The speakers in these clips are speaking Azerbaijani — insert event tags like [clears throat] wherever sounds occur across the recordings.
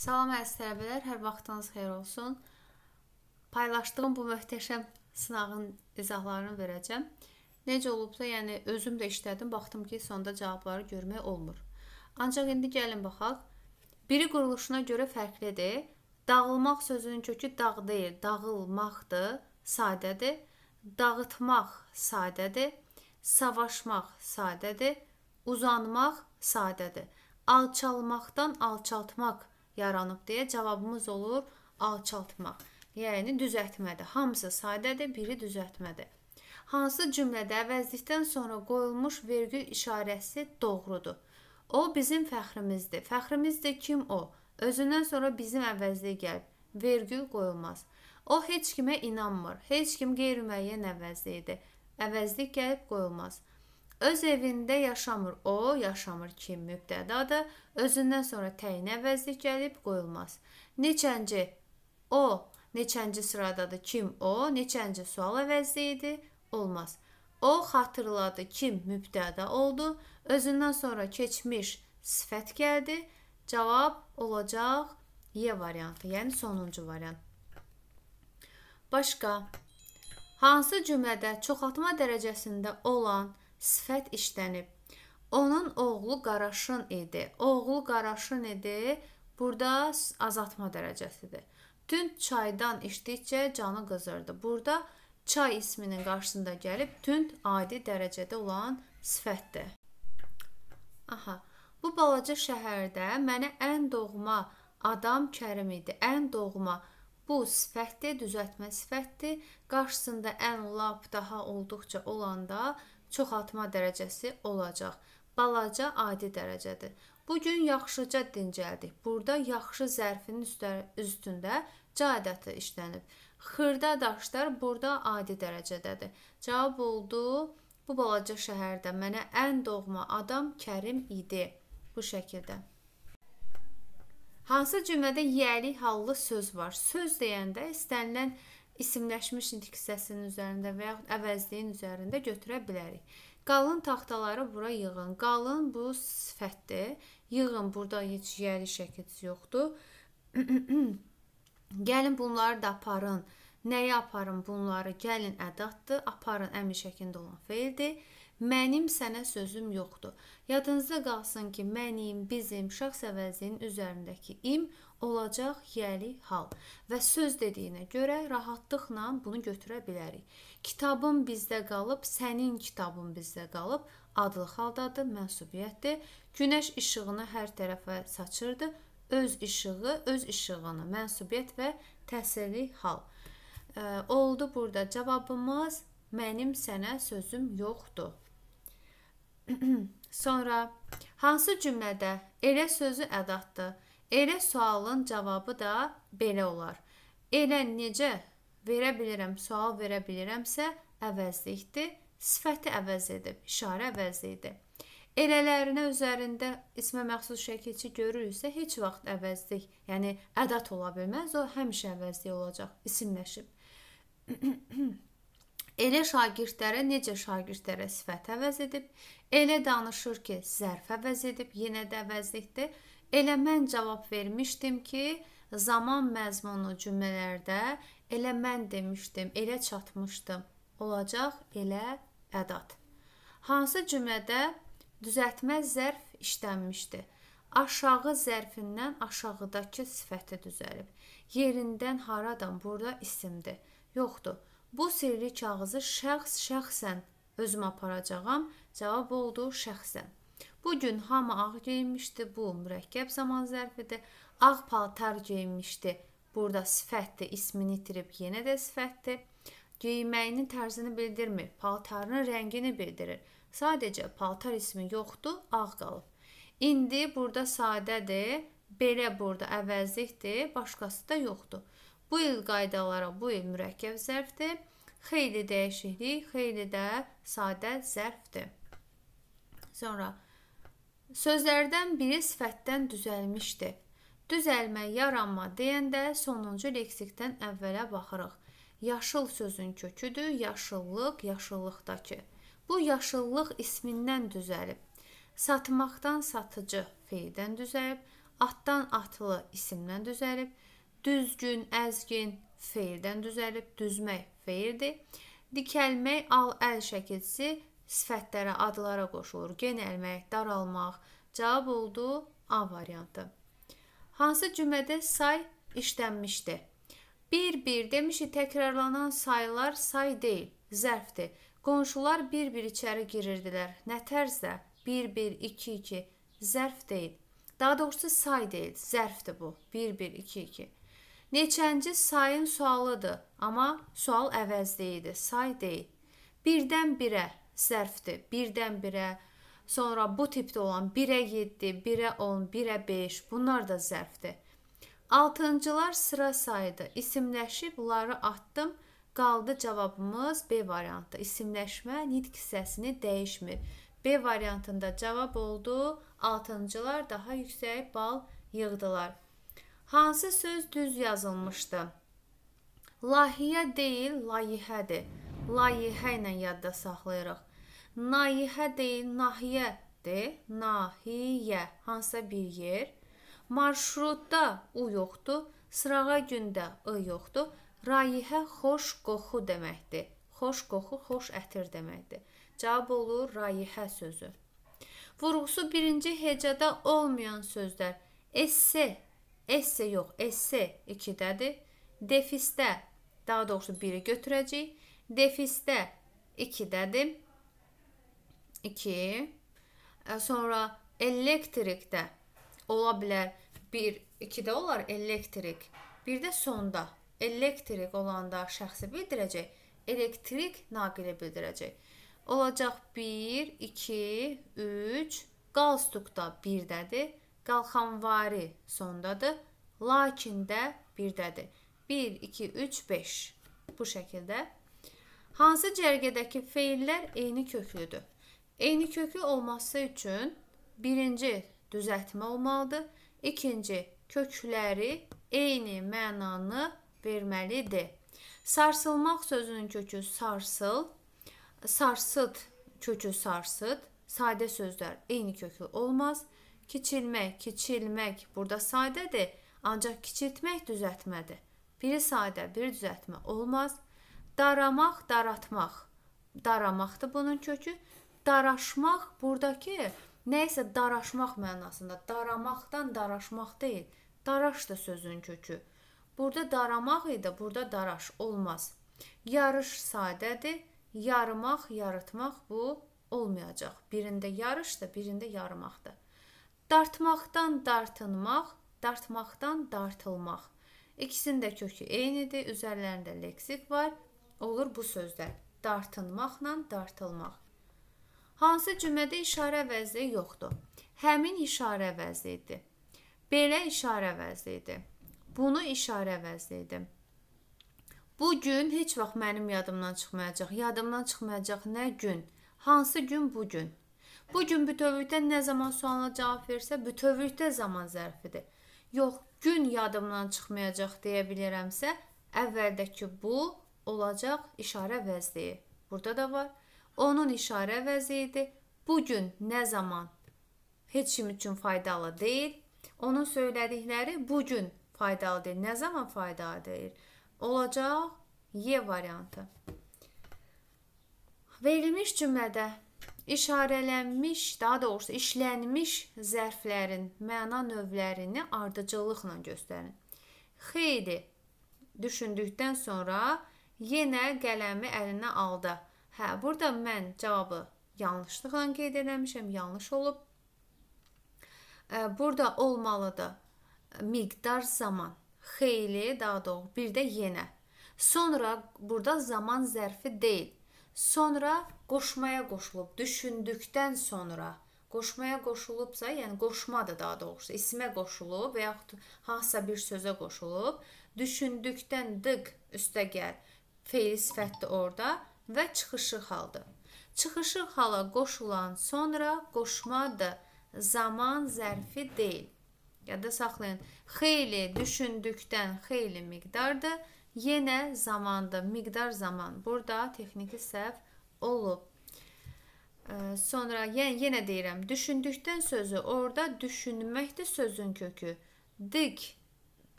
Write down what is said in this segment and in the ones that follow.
Salam əziz tələbələr, hər vaxtınız xeyir olsun. Paylaşdığım bu möhtəşəm sınağın izahlarını verəcəm. Necə olubsa, yəni özüm də işlədim, baxdım ki, sonda cavabları görmək olmur. Ancaq indi gəlin baxaq. Biri quruluşuna görə fərqlidir. Dağılmaq sözünün kökü dağ deyil, dağılmaqdır, sadədir. Dağıtmaq sadədir, savaşmaq sadədir, uzanmaq sadədir. Alçalmaqdan alçaltmaq yaranıb deyə cavabımız olur alçaltmaq. Yəni düzəltmədir. Hamısı sadədir, biri düzəltmədir. Hansı cümlədə əvəzlikdən sonra qoyulmuş vergül işarəsi doğrudur? O bizim fəxrimizdir. Fəxrimiz də kim o? Özündən sonra bizim əvəzliyə gəlib vergül qoyulmaz. O heç kimə inanmır. Heç kim qeyri-müəyyən əvəzliyidir. Əvəzlik gəlib qoyulmaz. Öz evində yaşamır. O yaşamır kim mübtədadır. Özündən sonra təyinə vəzli gəlib qoyulmaz. Neçənci? O neçənci sıradadır? Kim o? Neçənci sual əvəzli idi? Olmaz. O xatırladı kim mübtəda oldu. Özündən sonra keçmiş sifət gəldi. Cavab olacaq Y variantı, yəni sonuncu variant. Başqa Hansı cümlədə çoxaltma dərəcəsində olan sifət işlənib. Onun oğlu Qaraşın idi. Oğlu Qaraşın idi. Burada azaltma dərəcəsidir. Tünd çaydan içdikcə canı qızırdı. Burada çay isminin qarşısında gəlib tünd adi dərəcədə olan sifətdir. Aha. Bu balaca şəhərdə mənə ən doğma adam Kərim idi. Ən doğma bu sifətdir, düzəltmə sifətdir. Qarşısında ən lap daha olduqca olanda çoxaltma dərəcəsi olacaq. Balaca adi dərəcədir. Bu gün yaxşıca dincəldik. Burada yaxşı zərfinin üstündə c ədəti işlənib. Xırda daşlar burada adi dərəcədədir. Cavab oldu: Bu balaca şəhərdə mənə ən doğma adam Kərim idi. Bu şəkildə. Hansı cümlədə yəli hallı söz var? Söz deyəndə istənilən isimləşmiş nitqisəsinin üzərində və yaxud əvəzliyin üzərində götürə bilərik. Qalın taxtaları bura yığın. Qalın bu sifətdir. Yığın burada heç yeri şəkilsi yoxdur. [clears throat] gəlin bunları da aparın. Nəyə aparın bunları? Gəlin ədatdır. Aparın əmr şəklində olan feildir. Mənim sənə sözüm yoxdur. Yadınızda qalsın ki, mənim, bizim şəxs əvəzinin üzərindəki im olacaq yəli hal və söz dediyinə görə rahatlıqla bunu götürə bilərik. Kitabın bizdə qalıb, sənin kitabın bizdə qalıb adlı haldadır, mənsubiyyətdir. Günəş işığını hər tərəfə saçırdı. Öz işığı, öz işığını, mənsubiyyət və təsirli hal. E, oldu burada cavabımız mənim sənə sözüm yoxdur. [clears throat] Sonra hansı cümlədə elə sözü ədatdır? Elə sualın cavabı da belə olar. Elə necə verə bilirəm, sual verə bilirəmsə əvəzlikdir. Sifəti əvəz edib, işarə əvəz edib. Elələrinə üzərində ismə məxsus şəkilçi görürüksə heç vaxt əvəzlik, yəni ədad ola bilməz, o həmişə əvəzlik olacaq, isimləşib. [clears throat] Elə şagirdlərə necə şagirdlərə sifət əvəz edib, elə danışır ki, zərf əvəz edib, yenə də əvəzlikdir. Elə mən cavab vermişdim ki, zaman məzmunlu cümlələrdə elə mən demişdim, elə çatmışdım olacaq elə ədat. Hansı cümlədə düzəltmə zərf işlənmişdi? Aşağı zərfindən aşağıdakı sifətə düzəlib. Yerindən haradan burada isimdir. Yoxdur. Bu sirli kağızı şəxs şəxsən özüm aparacağam. Cavab oldu şəxsən. Bu gün hamı ağ geyinmişdi bu mürəkkəb zaman zərfində. Ağ paltar geyinmişdi. Burada sifətdir, ismini itirib yenə də sifətdir. Geyinməyinin tərzini bildirmir, paltarının rəngini bildirir. Sadəcə paltar ismi yoxdur, ağ qalıb. İndi burada sadədir, belə burada əvəzlikdir, başqası da yoxdur. Bu il qaydalara bu il mürəkkəb zərfdir. Xeyli dəyişiklik, xeyli də sadə zərfdir. Sonra Sözlərdən biri sifətdən düzəlmişdi. Düzəlmə, yaranma deyəndə sonuncu leksikdən əvvələ baxırıq. Yaşıl sözün köküdür, yaşıllıq, yaşıllıqdakı. Bu yaşıllıq ismindən düzəlib. Satmaqdan satıcı feildən düzəlib, atdan atlı isimdən düzəlib, düzgün, əzgin feildən düzəlib, düzmək feildir. Dikəlmək al əl şəkilsi sifətlərə, adlara qoşulur. Genəlmək, daralmaq. Cavab oldu A variantı. Hansı cümlədə say işlənmişdi? 1-1 demişik, təkrarlanan saylar say deyil, zərfdir. Qonşular bir-bir içəri girirdilər. Nə tərzdə? 1-1, 2-2 zərf deyil. Daha doğrusu say deyil, zərfdir bu. 1-1, 2-2. Neçənci sayın sualıdır, amma sual əvəzli idi, say deyil. 1-dən 1-ə sərfdir. Birdən-birə, sonra bu tipdə olan 1-ə 7, 1-ə 10, 1-ə 5 bunlar da zərfdir. Altıncılar sıra sayıdır. İsimləşib bunları atdım. Qaldı cavabımız B variantı. İsimləşmə nitq hissəsini dəyişmir. B variantında cavab oldu. Altıncılar daha yüksək bal yığdılar. Hansı söz düz yazılmışdı? Layihə deyil, layihədir. Layihə ilə yadda saxlayırıq. Nayihə deyil, nahiyədir. Nahiyə hansısa bir yer. Marşrutda u yoxdur. Sırağa gündə ı yoxdur. Rayihə xoş qoxu deməkdir. Xoş qoxu, xoş ətir deməkdir. Cavab olur rayihə sözü. Vurğusu birinci hecədə olmayan sözlər esse, esse yox, esse 2-dədir. Defisdə, daha doğrusu 1-i götürəcəyik. Defisdə 2-dədir. 2. Sonra elektrikdə ola bilər 1, 2-də olar elektrik. Bir də sonda elektrik olanda şəxsi bildirəcək, elektrik naqili bildirəcək. Olacaq 1, 2, 3, qalstukda 1-dədir, qalxanvari sondadır, lakin də 1-dədir. 1, 2, 3, 5 bu şəkildə. Hansı cərgədəki feillər eyni köklüdür? Eyni köklü olması üçün birinci düzəltmə olmalıdır. İkinci kökləri eyni mənanı verməlidir. Sarsılmaq sözünün kökü sarsıl, sarsıt kökü sarsıt. Sadə sözlər eyni köklü olmaz. Kiçilmək, kiçilmək burada sadədir, ancaq kiçiltmək düzəltmədir. Biri sadə, biri düzəltmə olmaz. Daramaq, daratmaq. Daramaqdır bunun kökü daraşmaq burdakı nəyisə daraşmaq mənasında, daramaqdan daraşmaq deyil. Daraş da sözün kökü. Burada daramaq idi, burada daraş olmaz. Yarış sadədir. Yarmaq, yaratmaq bu olmayacaq. Birində yarış da, birində yarmaqdır. Dartmaqdan dartınmaq, dartmaqdan dartılmaq. İkisinin də kökü eynidir. Üzərlərində leksik var. Olur bu sözlər. Dartınmaqla dartılmaq. Hansı cümlədə işarə vəzi yoxdur? Həmin işarə vəzi idi. Belə işarə vəzi idi. Bunu işarə vəzi idi. Bu gün heç vaxt mənim yadımdan çıxmayacaq. Yadımdan çıxmayacaq nə gün? Hansı gün bu gün? Bu gün bütövlükdə nə zaman sualına cavab versə, bütövlükdə zaman zərfidir. Yox, gün yadımdan çıxmayacaq deyə bilərəmsə, əvvəldəki bu olacaq işarə vəzi. Burada da var. Onun işarə vəzi idi. Bu gün nə zaman heç kim üçün faydalı deyil. Onun söylədikləri bu gün faydalı deyil. Nə zaman faydalı deyil? Olacaq Y variantı. Verilmiş cümlədə işarələnmiş, daha doğrusu işlənmiş zərflərin məna növlərini ardıcıllıqla göstərin. Xeyli düşündükdən sonra yenə qələmi əlinə aldı Hə, burada mən cavabı yanlışlıqla qeyd eləmişəm, yanlış olub. Burada olmalıdır miqdar zaman, xeyli, daha doğru, bir də yenə. Sonra burada zaman zərfi deyil. Sonra qoşmaya qoşulub, düşündükdən sonra qoşmaya qoşulubsa, yəni qoşmadır daha doğrusu, ismə qoşulub və yaxud hansısa bir sözə qoşulub, düşündükdən dıq üstə gəl. Feil sifətdir orada və çıxışı haldır. Çıxışı hala qoşulan sonra qoşma da zaman zərfi deyil. Yadda saxlayın. Xeyli düşündükdən xeyli miqdardır. Yenə zamanda, miqdar zaman. Burada texniki səhv olub. Sonra yenə, yenə deyirəm, düşündükdən sözü orada düşünməkdir sözün kökü. Dik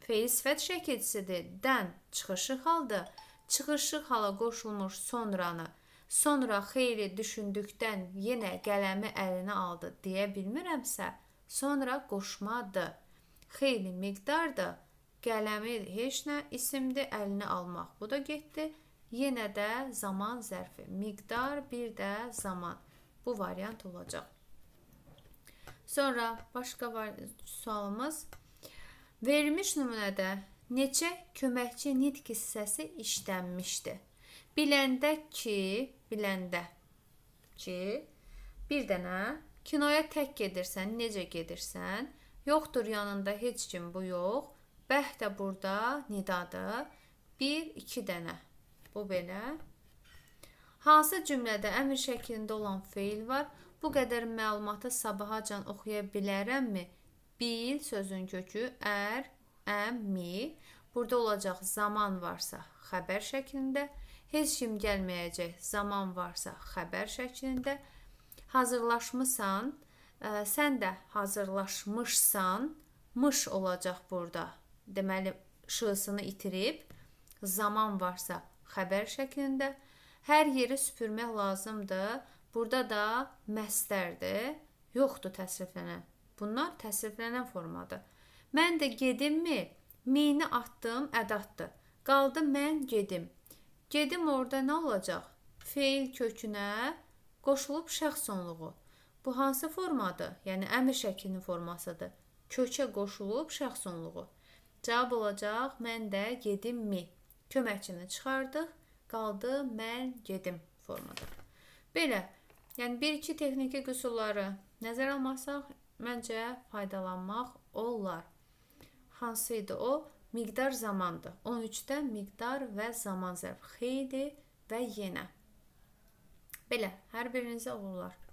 feil sifət şəkilçisidir. Dən çıxışı haldır çıxışıq hala qoşulmuş sonranı, sonra xeyli düşündükdən yenə qələmi əlinə aldı deyə bilmirəmsə, sonra qoşmadı. Xeyli miqdarda qələmi heç nə isimdi əlinə almaq. Bu da getdi. Yenə də zaman zərfi, miqdar bir də zaman. Bu variant olacaq. Sonra başqa var sualımız Verilmiş nümunədə neçə köməkçi nitq hissəsi işlənmişdi? Biləndə ki, biləndə ki, bir dənə kinoya tək gedirsən, necə gedirsən? Yoxdur yanında heç kim bu yox. Bəh də burada nidadır. 1 2 dənə. Bu belə. Hansı cümlədə əmr şəklində olan feil var? Bu qədər məlumatı sabahacan oxuya bilərəmmi? Bil sözün kökü ər am, me. Burada olacaq zaman varsa xəbər şəklində, heç kim gəlməyəcək zaman varsa xəbər şəklində, hazırlaşmısan, ə, e, sən də hazırlaşmışsan, mış olacaq burada. Deməli, ş-sını itirib zaman varsa xəbər şəklində hər yeri süpürmək lazımdır. Burada da məsdərdir, yoxdur təsriflənən. Bunlar təsriflənən formadır. Mən də gedimmi? Mini atdım ədatdır. Qaldı mən gedim. Gedim orada nə olacaq? Feil kökünə qoşulub şəxs sonluğu. Bu hansı formadır? Yəni əmr şəklinin formasıdır. Kökə qoşulub şəxs sonluğu. Cavab olacaq mən də gedimmi? Köməkçini çıxardıq. Qaldı mən gedim formada. Belə, yəni bir-iki texniki qüsurları nəzərə almasaq, məncə faydalanmaq olar hansı idi o? Miqdar zamandır. 13-də miqdar və zaman zərfi xeyli və yenə. Belə hər birinizə uğurlar.